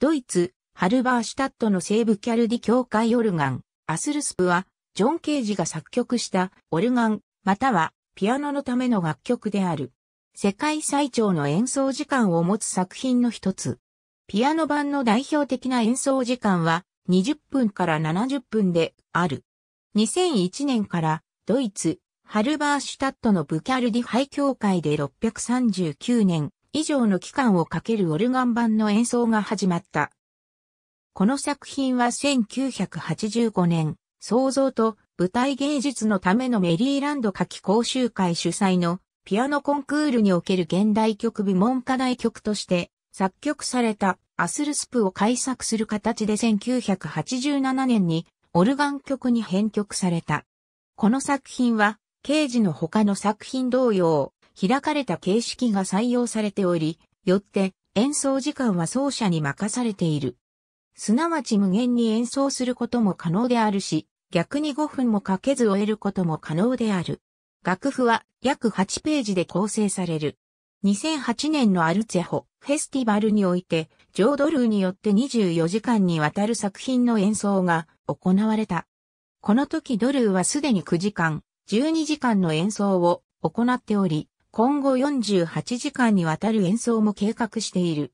ドイツ、ハルバーシュタットの西部キャルディ教会オルガン、アスルスプは、ジョン・ケージが作曲したオルガン、またはピアノのための楽曲である。世界最長の演奏時間を持つ作品の一つ。ピアノ版の代表的な演奏時間は20分から70分である。2001年からドイツ、ハルバーシュタットのブキャルディ廃教会で639年、以上の期間をかけるオルガン版の演奏が始まった。この作品は1985年、創造と舞台芸術のためのメリーランド夏季講習会主催のピアノコンクールにおける現代曲部門課題曲として作曲されたアスルスプを改作する形で1987年にオルガン曲に編曲された。この作品は、刑事の他の作品同様、開かれた形式が採用されており、よって演奏時間は奏者に任されている。すなわち無限に演奏することも可能であるし、逆に5分もかけず終えることも可能である。楽譜は約8ページで構成される。2008年のアルツェホフェスティバルにおいて、ジョードルーによって24時間にわたる作品の演奏が行われた。この時ドルーはすでに9時間、12時間の演奏を行っており、今後48時間にわたる演奏も計画している。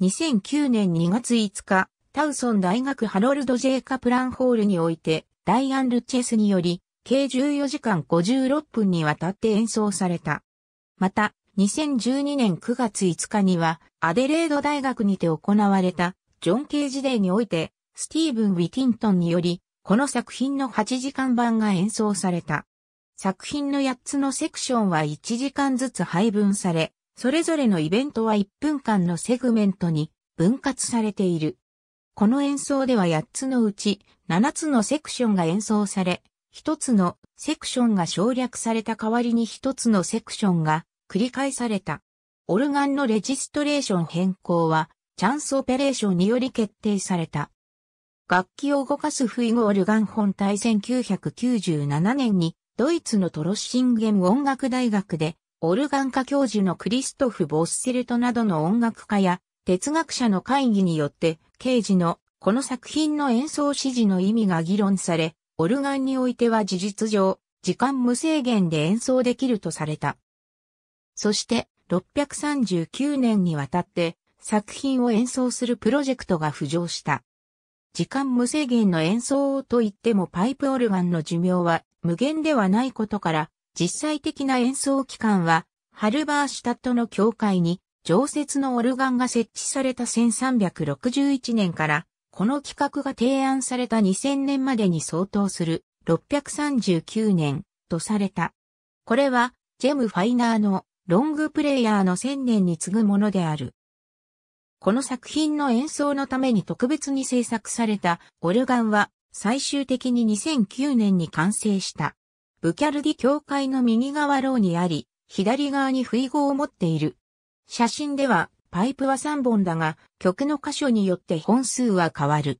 2009年2月5日、タウソン大学ハロルド・ジェイ・カプランホールにおいて、ダイアン・ルチェスにより、計14時間56分にわたって演奏された。また、2012年9月5日には、アデレード大学にて行われた、ジョン・ケージ・デイにおいて、スティーブン・ウィティントンにより、この作品の8時間版が演奏された。作品の8つのセクションは1時間ずつ配分され、それぞれのイベントは1分間のセグメントに分割されている。この演奏では8つのうち7つのセクションが演奏され、1つのセクションが省略された代わりに1つのセクションが繰り返された。オルガンのレジストレーション変更はチャンスオペレーションにより決定された。楽器を動かす不意語オルガン本体1997年にドイツのトロッシングゲン音楽大学で、オルガン科教授のクリストフ・ボッセルトなどの音楽家や哲学者の会議によって、刑事のこの作品の演奏指示の意味が議論され、オルガンにおいては事実上、時間無制限で演奏できるとされた。そして、639年にわたって作品を演奏するプロジェクトが浮上した。時間無制限の演奏といってもパイプオルガンの寿命は無限ではないことから、実際的な演奏期間は、ハルバーシュタットの教会に常設のオルガンが設置された1361年から、この企画が提案された2000年までに相当する639年とされた。これは、ジェム・ファイナーのロングプレイヤーの1000年に次ぐものである。この作品の演奏のために特別に制作されたオルガンは最終的に2009年に完成した。ブキャルディ教会の右側ローにあり、左側に不意号を持っている。写真ではパイプは3本だが、曲の箇所によって本数は変わる。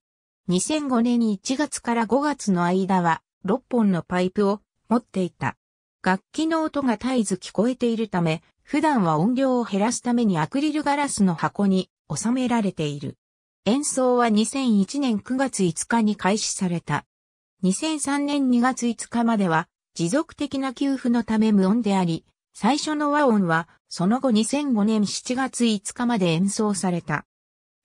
2005年に1月から5月の間は6本のパイプを持っていた。楽器の音が絶えず聞こえているため、普段は音量を減らすためにアクリルガラスの箱に収められている。演奏は2001年9月5日に開始された。2003年2月5日までは持続的な給付のため無音であり、最初の和音はその後2005年7月5日まで演奏された。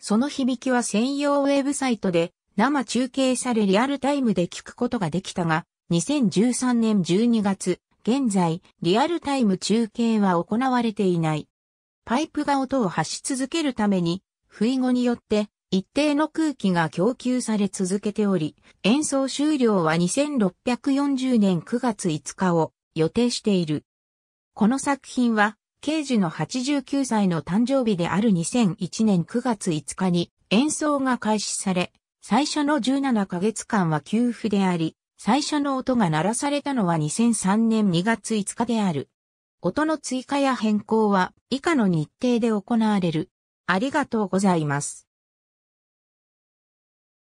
その響きは専用ウェブサイトで生中継されリアルタイムで聞くことができたが、2013年12月、現在リアルタイム中継は行われていない。パイプが音を発し続けるために、不意後によって一定の空気が供給され続けており、演奏終了は2640年9月5日を予定している。この作品は、刑事の89歳の誕生日である2001年9月5日に演奏が開始され、最初の17ヶ月間は給付であり、最初の音が鳴らされたのは2003年2月5日である。音の追加や変更は以下の日程で行われる。ありがとうございます。